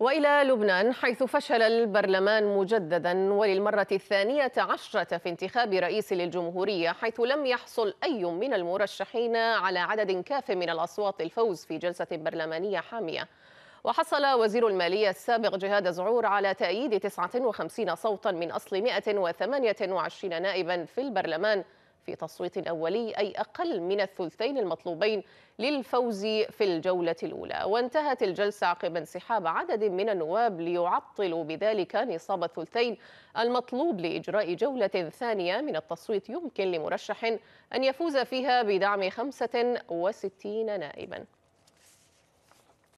وإلى لبنان حيث فشل البرلمان مجددا وللمرة الثانية عشرة في انتخاب رئيس للجمهورية حيث لم يحصل أي من المرشحين على عدد كاف من الأصوات الفوز في جلسة برلمانية حامية وحصل وزير المالية السابق جهاد زعور على تأييد 59 صوتا من أصل 128 نائبا في البرلمان في تصويت أولي أي أقل من الثلثين المطلوبين للفوز في الجولة الأولى وانتهت الجلسة عقب انسحاب عدد من النواب ليعطلوا بذلك نصاب الثلثين المطلوب لإجراء جولة ثانية من التصويت يمكن لمرشح أن يفوز فيها بدعم 65 نائباً